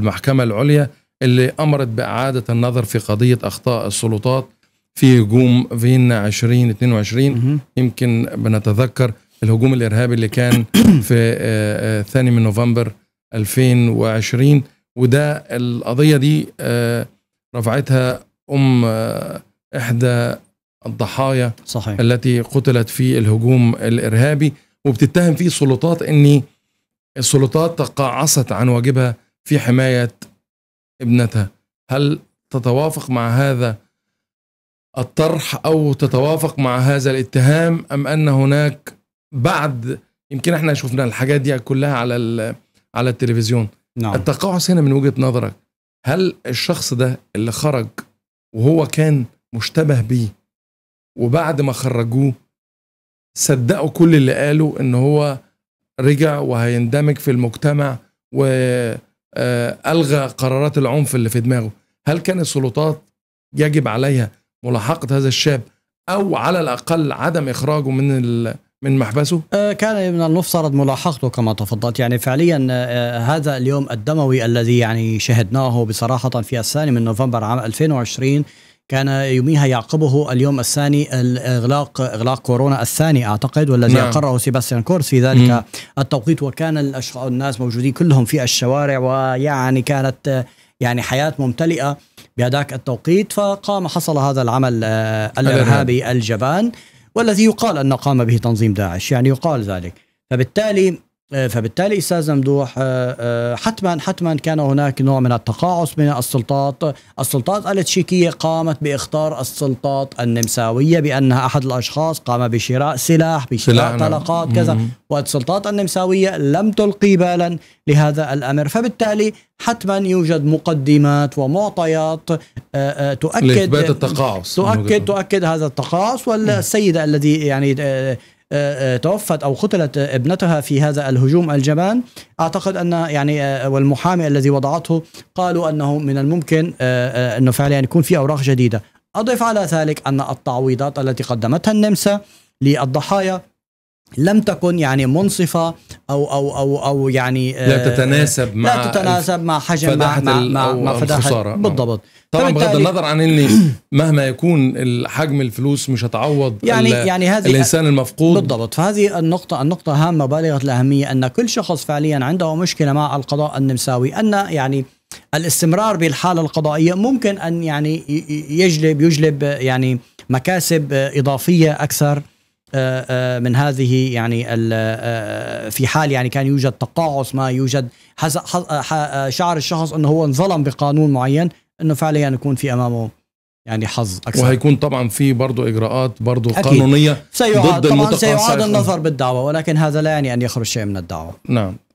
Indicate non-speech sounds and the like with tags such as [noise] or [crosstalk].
المحكمة العليا اللي أمرت بإعادة النظر في قضية أخطاء السلطات في هجوم فيينا 2022 يمكن بنتذكر الهجوم الإرهابي اللي كان [coughs] في آه، آه، الثاني من نوفمبر 2020 وده القضية دي آه، رفعتها أم إحدى الضحايا صحيح. التي قتلت في الهجوم الإرهابي وبتتهم فيه السلطات أن السلطات تقاعست عن واجبها في حماية ابنتها هل تتوافق مع هذا الطرح أو تتوافق مع هذا الاتهام أم أن هناك بعد يمكن احنا شفنا الحاجات دي كلها على على التلفزيون نعم. التقاعس هنا من وجهة نظرك هل الشخص ده اللي خرج وهو كان مشتبه بيه وبعد ما خرجوه صدقوا كل اللي قالوا ان هو رجع وهيندمج في المجتمع و آه، الغى قرارات العنف اللي في دماغه هل كان السلطات يجب عليها ملاحقه هذا الشاب او على الاقل عدم اخراجه من من محبسه؟ آه، كان من المفترض ملاحقته كما تفضلت يعني فعليا آه، هذا اليوم الدموي الذي يعني شهدناه بصراحة في الثاني من نوفمبر عام 2020 كان يوميها يعقبه اليوم الثاني الاغلاق اغلاق كورونا الثاني اعتقد والذي نعم. اقره سيباستيان كورس في ذلك مم. التوقيت وكان الاشخاص الناس موجودين كلهم في الشوارع ويعني كانت يعني حياه ممتلئه بهذاك التوقيت فقام حصل هذا العمل آه، الارهابي الجبان والذي يقال ان قام به تنظيم داعش يعني يقال ذلك فبالتالي آه، فبالتالي استاذ ممدوح آه، آه، حتما حتما كان هناك نوع من التقاعس بين السلطات، السلطات التشيكيه قامت باختار السلطات النمساويه بانها احد الاشخاص قام بشراء سلاح، بشراء نعم. طلقات كذا، والسلطات النمساويه لم تلقي بالا لهذا الامر، فبالتالي حتما يوجد مقدمات ومعطيات تؤكد التقاعس تؤكد تؤكد هذا التقاعس والسيده الذي يعني آه، آه، توفت او قتلت ابنتها في هذا الهجوم الجبان اعتقد ان يعني آه، والمحامي الذي وضعته قالوا انه من الممكن انه فعليا يكون في اوراق جديده اضف على ذلك ان التعويضات التي قدمتها النمسا للضحايا لم تكن يعني منصفة أو أو أو أو يعني لا آه، تتناسب مع لا تتناسب مع حجم مع مع مع, بالضبط طبعا بغض النظر عن اني [clears throat] مهما يكون حجم الفلوس مش هتعوض [clears throat] يعني يعني هذه الانسان المفقود بالضبط فهذه النقطة النقطة هامة بالغة الأهمية أن كل شخص فعليا عنده مشكلة مع القضاء النمساوي أن يعني الاستمرار بالحالة القضائية ممكن أن يعني يجلب يجلب يعني مكاسب إضافية أكثر آه، آه، من هذه يعني آه، في حال يعني كان يوجد تقاعس ما يوجد شعر الشخص انه هو انظلم بقانون معين انه فعليا يكون في امامه يعني حظ اكثر وهيكون طبعا في برضه اجراءات برضه قانونيه سيعاد ضد طبعا سيعاد النظر بالدعوه ولكن هذا لا يعني ان يخرج شيء من الدعوه نعم